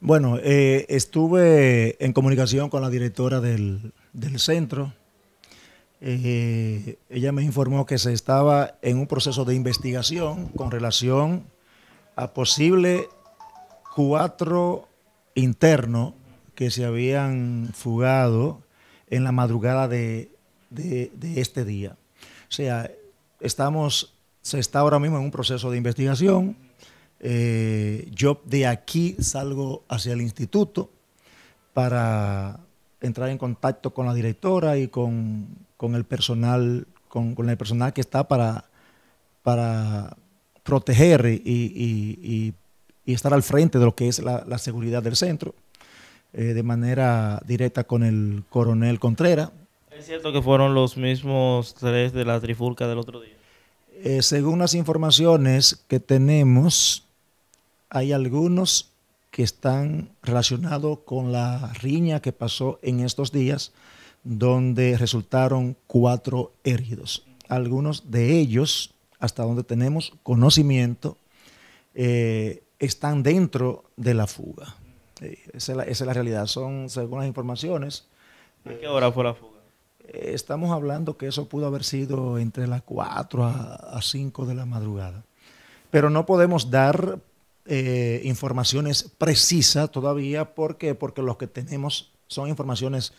Bueno, eh, estuve en comunicación con la directora del, centro. Eh, ella me informó que se estaba en un proceso de investigación con relación a posible cuatro internos que se habían fugado en la madrugada de, de este día. O sea, estamos, se está ahora mismo en un proceso de investigación eh, yo de aquí salgo hacia el instituto para entrar en contacto con la directora y con, el personal, con, el personal que está para, para proteger y, estar al frente de lo que es la, seguridad del centro, eh, de manera directa con el coronel Contreras. ¿Es cierto que fueron los mismos tres de la trifulca del otro día? Eh, según las informaciones que tenemos, hay algunos que están relacionados con la riña que pasó en estos días, donde resultaron cuatro heridos. Algunos de ellos, hasta donde tenemos conocimiento, eh, están dentro de la fuga. Eh, esa, es la, realidad. Son, según las informaciones. ¿A qué hora fue la fuga? Eh, estamos hablando que eso pudo haber sido entre las 4 a, a 5 de la madrugada. Pero no podemos dar eh, informaciones precisas todavía. Porque los que tenemos son informaciones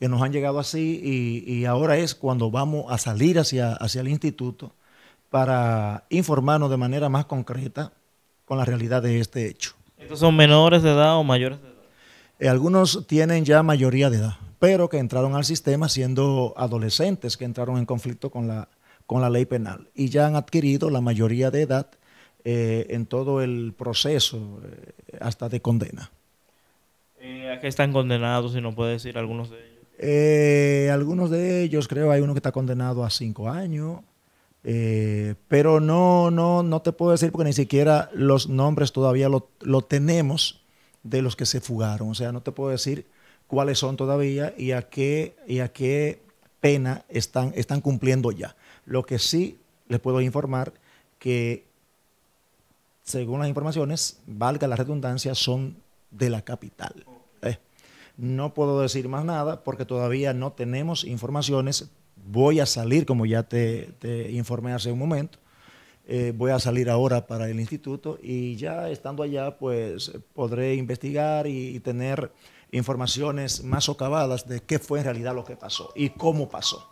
que nos han llegado así y, ahora es cuando vamos a salir hacia, hacia el instituto para informarnos de manera más concreta con la realidad de este hecho. ¿Estos son menores de edad o mayores de edad? Eh, algunos tienen ya mayoría de edad, pero que entraron al sistema siendo adolescentes que entraron en conflicto con la, con la ley penal y ya han adquirido la mayoría de edad eh, en todo el proceso eh, hasta de condena. Eh, ¿A qué están condenados, si no puede decir algunos de ellos? algunos de ellos, creo, hay uno que está condenado a cinco años, pero no, no, no te puedo decir porque ni siquiera los nombres todavía lo, lo tenemos de los que se fugaron. O sea, no te puedo decir cuáles son todavía y a qué, y a qué pena están, están cumpliendo ya. Lo que sí les puedo informar que según las informaciones, valga la redundancia, son de la capital. Eh, no puedo decir más nada porque todavía no tenemos informaciones. Voy a salir, como ya te, informé hace un momento, eh, voy a salir ahora para el instituto y ya estando allá, pues podré investigar y, y tener informaciones más socavadas de qué fue en realidad lo que pasó y cómo pasó.